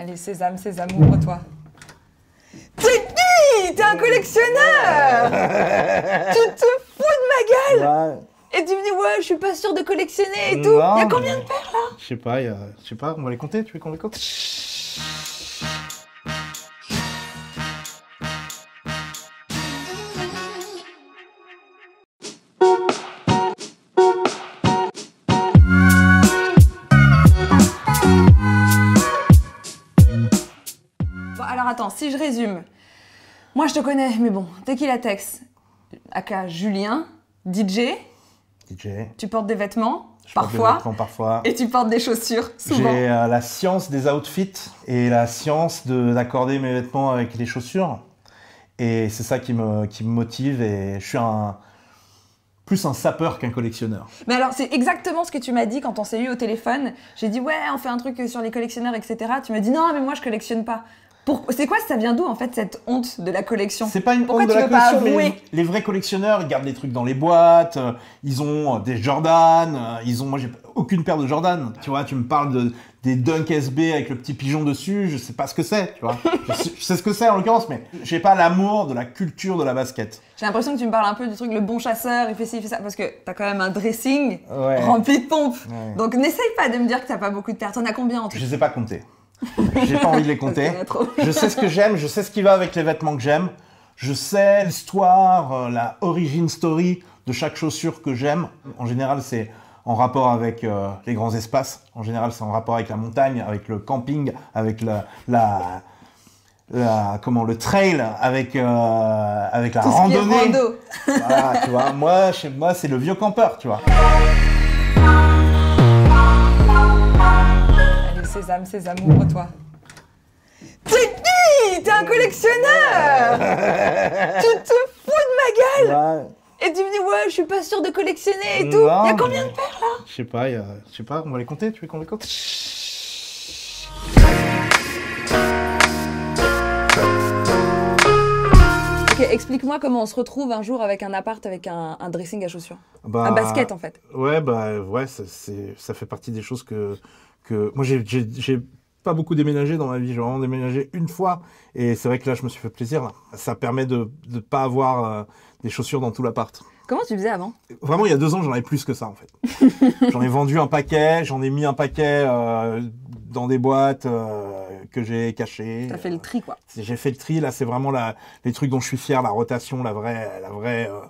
Allez, sésame, sésame, ouvre-toi. T'es qui T'es un collectionneur Tu te fous de ma gueule Et tu me dis, ouais, je suis pas sûr de collectionner et tout. Il y a combien de paires là Je sais pas, a... je sais pas, on va les compter, tu veux qu'on les comptes si je résume, moi je te connais, mais bon, la Tex, aka Julien, DJ. DJ. Tu portes des vêtements parfois, parfois. Et tu portes des chaussures, souvent. J'ai euh, la science des outfits et la science d'accorder mes vêtements avec les chaussures. Et c'est ça qui me, motive. Et je suis un, plus un sapeur qu'un collectionneur. Mais alors, c'est exactement ce que tu m'as dit quand on s'est eu au téléphone. J'ai dit, ouais, on fait un truc sur les collectionneurs, etc. Tu m'as dit, non, mais moi, je collectionne pas. C'est quoi ça vient d'où en fait cette honte de la collection C'est pas une honte de la collection, mais les vrais collectionneurs ils gardent les trucs dans les boîtes, euh, ils ont euh, des Jordan, euh, ils ont moi j'ai aucune paire de Jordan. Tu vois, tu me parles de des Dunk SB avec le petit pigeon dessus, je sais pas ce que c'est, tu vois. je, sais, ce que c'est en l'occurrence, mais j'ai pas l'amour de la culture de la basket. J'ai l'impression que tu me parles un peu du truc le bon chasseur, il fait ci, il fait ça, parce que t'as quand même un dressing rempli de pompes. Donc n'essaye pas de me dire que t'as pas beaucoup de paires. T'en as combien en tout Je sais pas compter. J'ai pas envie de les compter. je sais ce que j'aime, je sais ce qui va avec les vêtements que j'aime. Je sais l'histoire, euh, la origin story de chaque chaussure que j'aime. En général, c'est en rapport avec euh, les grands espaces. En général, c'est en rapport avec la montagne, avec le camping, avec la, comment le trail, avec euh, avec la randonnée. tu vois. Moi, chez moi, c'est le vieux campeur, tu vois. Sésame, Sésame, ouvre toi. T'es T'es un collectionneur Tu te fous de ma gueule Et tu me dis, ouais, je suis pas sûr de collectionner et tout. Il y a combien de paires là Je sais pas, je sais pas, on va les compter, tu veux qu'on les compte explique-moi comment on se retrouve un jour avec un appart, avec un, dressing à chaussures. Bah, un basket, en fait. Ouais, bah ouais, ça, ça fait partie des choses que. que... Moi, j'ai pas beaucoup déménagé dans ma vie. J'ai vraiment déménagé une fois. Et c'est vrai que là, je me suis fait plaisir. Ça permet de ne pas avoir euh, des chaussures dans tout l'appart. Comment tu faisais avant Vraiment, il y a deux ans, j'en avais plus que ça, en fait. j'en ai vendu un paquet, j'en ai mis un paquet euh, dans des boîtes euh, que j'ai cachées. T'as fait le tri, quoi. J'ai fait le tri. Là, c'est vraiment la, les trucs dont je suis fier, la rotation, la vraie, la vraie euh,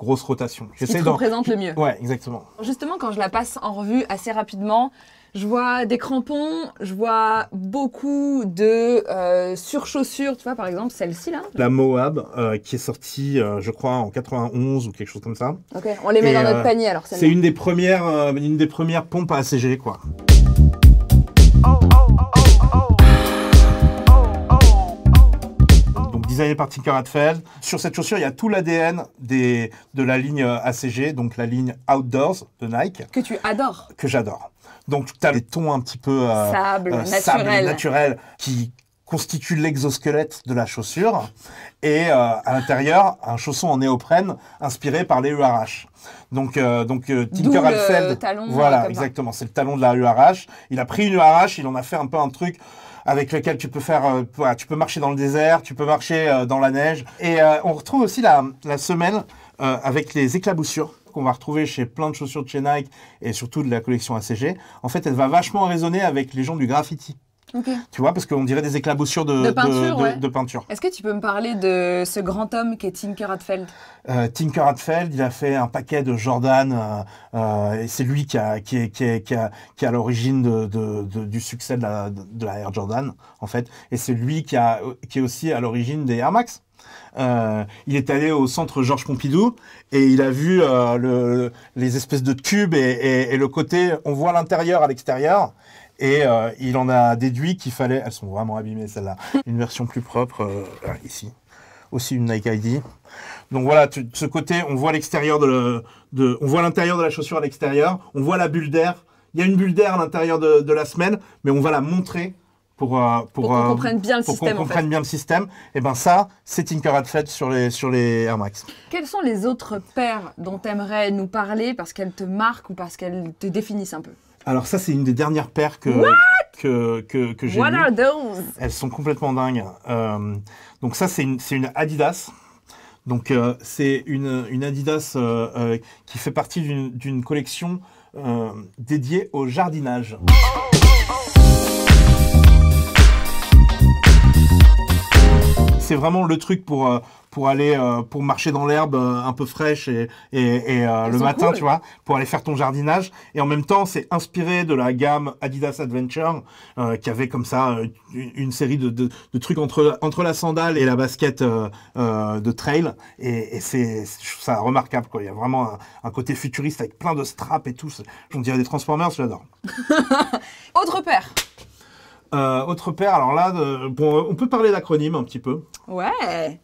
grosse rotation. J'essaie de représente le mieux. Ouais, exactement. Justement, quand je la passe en revue assez rapidement, je vois des crampons, je vois beaucoup de euh, surchaussures, tu vois, par exemple, celle-ci là. La Moab, euh, qui est sortie, euh, je crois, en 91 ou quelque chose comme ça. Ok, on les met dans notre panier alors. C'est une des premières, une des premières pompes à ACG, quoi. Donc designé par Tinker Hatfeld. Sur cette chaussure, il y a tout l'ADN de la ligne ACG, donc la ligne Outdoors de Nike. Que tu adores. Que j'adore. Donc, tu as des tons un petit peu euh, euh, sable, naturel. qui constitue l'exosquelette de la chaussure et euh, à l'intérieur un chausson en néoprène inspiré par les URH. Donc donc Tinker voilà exactement, c'est le talon de la URH. Il a pris une URH, il en a fait un peu un truc avec lequel tu peux faire, tu peux marcher dans le désert, tu peux marcher dans la neige. Et on retrouve aussi la, la semelle avec les éclaboussures qu'on va retrouver chez plein de chaussures de chez Nike et surtout de la collection ACG, en fait, elle va vachement résonner avec les gens du graffiti. Tu vois, parce qu'on dirait des éclaboussures de, peinture. Est-ce que tu peux me parler de ce grand homme qui est Tinker Hatfield euh, Tinker Hatfield, il a fait un paquet de Jordan, euh, euh, et c'est lui qui, qui, est, qui, l'origine du succès de la, de la Air Jordan, en fait. Et c'est lui qui, a, qui est aussi à l'origine des Air Max. Euh, il est allé au centre Georges Pompidou et il a vu euh, les espèces de tubes et, le côté, on voit l'intérieur à l'extérieur. Et euh, il en a déduit qu'il fallait, elles sont vraiment abîmées celles-là, une version plus propre ah, ici. Aussi une Nike ID. Donc voilà, ce côté, on voit l'extérieur de, on voit l'intérieur de la chaussure à l'extérieur, on voit la bulle d'air. Il y a une bulle d'air à l'intérieur de, de la semaine, mais on va la montrer euh, pour, pour, qu'on euh, comprenne bien le système. Et bien Et eh ben ça, c'est une fait sur les, sur les Air Max. Quelles sont les autres paires dont tu aimerais nous parler parce qu'elles te marquent ou parce qu'elles te définissent un peu alors ça, c'est une des dernières paires que, que, que, que j'ai What are those Elles sont complètement dingues. Euh, donc ça, c'est une, une, Adidas. Donc c'est une, une, Adidas qui fait partie d'une collection dédiée au jardinage. c'est vraiment le truc pour euh, pour aller euh, pour marcher dans l'herbe euh, un peu fraîche et, et, le matin tu vois pour aller faire ton jardinage et en même temps c'est inspiré de la gamme Adidas Adventure qui avait comme ça une, série de, trucs entre entre la sandale et la basket de trail et, c'est ça remarquable quoi il y a vraiment un, côté futuriste avec plein de straps et tout on dirait des Transformers j'adore autre repère euh, autre paire, alors là, euh, bon, on peut parler d'acronyme un petit peu. Ouais.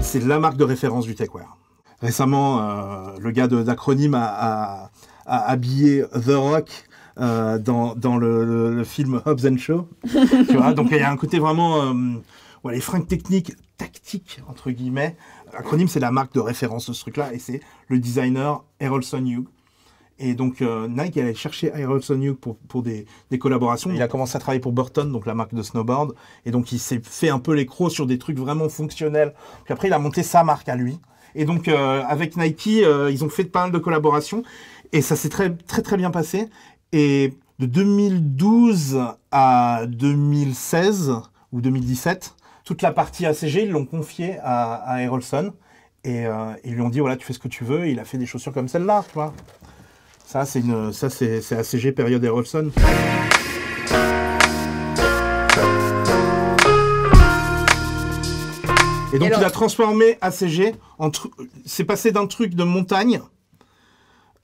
C'est la marque de référence du techwear. Récemment, euh, le gars d'acronyme a, habillé The Rock. dans, le, film Hobbs and Shaw. donc il y a un côté vraiment... les fringues techniques, tactiques, entre guillemets. Acronyme, c'est la marque de référence de ce truc-là, et c'est le designer Errolson Hugh, et donc euh, Nike allait chercher Iron Hugh pour, pour des, collaborations. Il a commencé à travailler pour Burton, donc la marque de snowboard. Et donc il s'est fait un peu les crocs sur des trucs vraiment fonctionnels. Puis après, il a monté sa marque à lui. Et donc euh, avec Nike, euh, ils ont fait pas mal de collaborations. Et ça s'est très très très bien passé. Et de 2012 à 2016 ou 2017, toute la partie ACG, ils l'ont confiée à, à Et ils lui ont dit, voilà, tu fais ce que tu veux. il a fait des chaussures comme celle-là, tu vois. Ça, c'est une, ça, c'est, c'est ACG période Erolson. Et donc, il a transformé ACG en. C'est passé d'un truc de montagne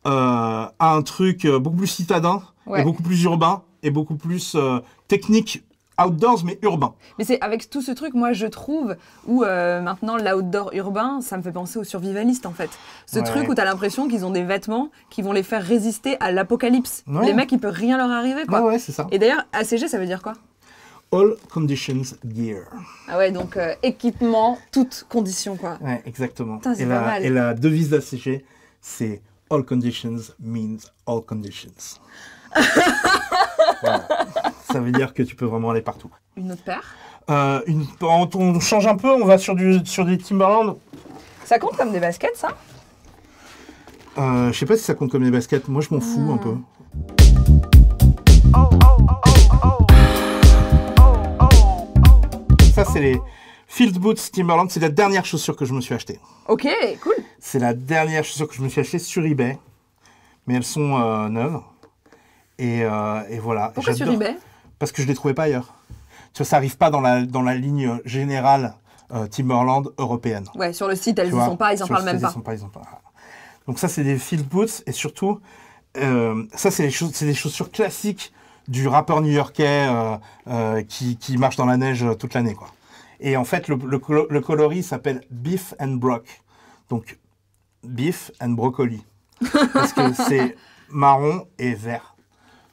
euh, à un truc euh, beaucoup plus citadin, beaucoup plus urbain, et beaucoup plus euh, technique outdoors mais urbain. Mais c'est avec tout ce truc, moi je trouve, où euh, maintenant l'outdoor urbain, ça me fait penser aux survivalistes en fait. Ce truc où tu as l'impression qu'ils ont des vêtements qui vont les faire résister à l'apocalypse. Les mecs, il peut rien leur arriver quoi. Ouais, ouais, c'est ça. Et d'ailleurs, ACG, ça veut dire quoi All conditions gear. Ah ouais, donc euh, équipement, toutes conditions quoi. Ouais, exactement. et, la, et la devise d'ACG, c'est All conditions means all conditions. ça veut dire que tu peux vraiment aller partout. Une autre paire euh, une, on, change un peu, on va sur, du, sur des Timberland. Ça compte comme des baskets, ça euh, Je sais pas si ça compte comme des baskets. Moi, je m'en fous un hmm. peu. ça, c'est les Field Boots Timberland. C'est la dernière chaussure que je me suis achetée. Ok, cool. C'est la dernière chaussure que je me suis achetée sur eBay. Mais elles sont euh, neuves. Et, et, voilà. Pourquoi sur eBay parce que je ne les trouvais pas ailleurs. Tu vois, ça n'arrive pas dans la, dans la ligne euh, générale euh, Timberland européenne. Ouais, sur le site, elles ne sont pas, ils n'en parlent même pas. Donc ça, c'est des field boots et surtout, euh, ça, c'est des, des chaussures classiques du rappeur new-yorkais qui, marche dans la neige toute l'année. Et en fait, le, coloris s'appelle Beef and Brock. Donc, Beef and Broccoli. parce que c'est marron et vert.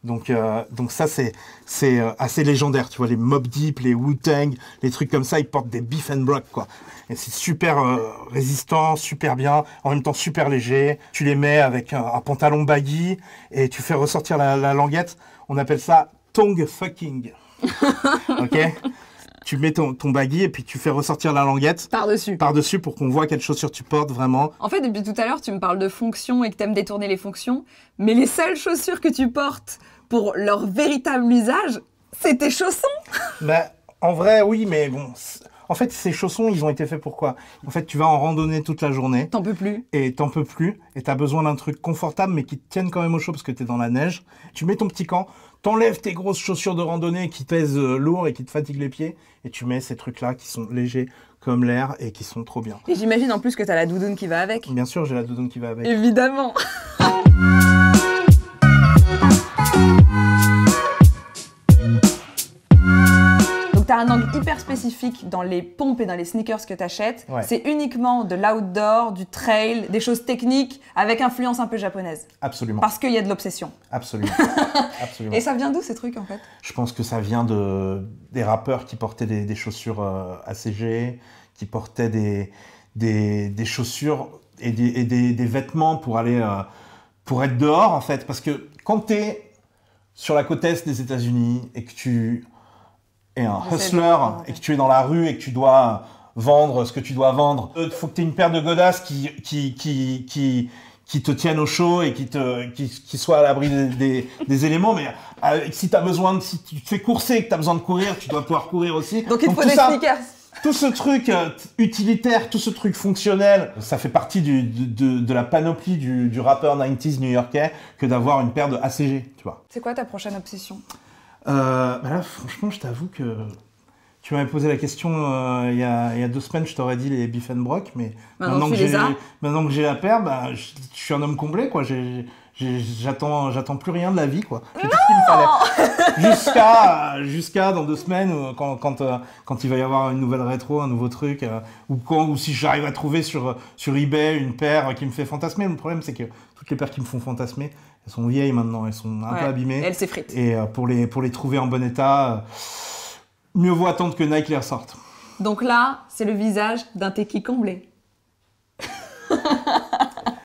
Donc, euh, donc ça, c'est, c'est euh, assez légendaire. Tu vois, les Mob Deep, les Wu-Tang, les trucs comme ça, ils portent des beef and brock, quoi. Et c'est super euh, résistant, super bien, en même temps super léger. Tu les mets avec un, pantalon baggy et tu fais ressortir la, languette. On appelle ça tongue fucking. ok tu mets ton, ton baggy et puis tu fais ressortir la languette. Par-dessus. Par-dessus pour qu'on voit quelle chaussure tu portes vraiment. En fait, depuis tout à l'heure, tu me parles de fonctions et que tu aimes détourner les fonctions, mais les seules chaussures que tu portes pour leur véritable usage, c'est tes chaussons bah, En vrai, oui, mais bon. En fait, ces chaussons, ils ont été faits pour quoi En fait, tu vas en randonnée toute la journée. T'en peux plus. Et t'en peux plus. Et t'as besoin d'un truc confortable, mais qui te tienne quand même au chaud parce que t'es dans la neige. Tu mets ton petit camp, t'enlèves tes grosses chaussures de randonnée qui pèsent euh, lourd et qui te fatiguent les pieds. Et tu mets ces trucs-là qui sont légers, comme l'air et qui sont trop bien. Et j'imagine en plus que t'as la doudoune qui va avec. Bien sûr, j'ai la doudoune qui va avec. Évidemment. spécifique dans les pompes et dans les sneakers que tu achètes. C'est uniquement de l'outdoor, du trail, des choses techniques avec influence un peu japonaise. Absolument. Parce qu'il y a de l'obsession. Absolument. Absolument. Et ça vient d'où ces trucs en fait Je pense que ça vient de, des rappeurs qui portaient des, chaussures euh, ACG, qui portaient des, des, des chaussures et, des, des, vêtements pour aller. Euh, pour être dehors en fait. Parce que quand tu es sur la côte est des États-Unis et que tu et un hustler et que tu es dans la rue et que tu dois vendre ce que tu dois vendre. Euh, il faut que tu aies une paire de godasses qui, qui, qui, qui, te tiennent au chaud et qui, te, qui, qui soit à l'abri des, des, éléments. Mais euh, si tu besoin de, si tu te fais courser et que tu as besoin de courir, tu dois pouvoir courir aussi. Donc il te faut des sneakers. Tout ce truc euh, utilitaire, tout ce truc fonctionnel, ça fait partie de, de, la panoplie du, du rappeur 90s new-yorkais que d'avoir une paire de ACG, tu vois. C'est quoi ta prochaine obsession euh, bah franchement, je t'avoue que tu m'avais posé la question euh, il, y a, il, y a, deux semaines, je t'aurais dit les Beef Brock, mais maintenant, que, j'ai, la paire, bah, je, suis un homme comblé, quoi. J'ai, j'attends, j'attends plus rien de la vie, quoi. jusqu'à, jusqu'à dans deux semaines, euh, quand, quand, quand, il va y avoir une nouvelle rétro, un nouveau truc, ou, quand, ou si j'arrive à trouver sur, sur eBay une paire qui me fait fantasmer. Le problème, c'est que toutes les paires qui me font fantasmer, elles sont vieilles maintenant, elles sont un peu abîmées. Elles s'effritent. Et euh, pour les, pour les trouver en bon état, euh, mieux vaut attendre que Nike les ressorte. Donc là, c'est le visage d'un Tiki comblé.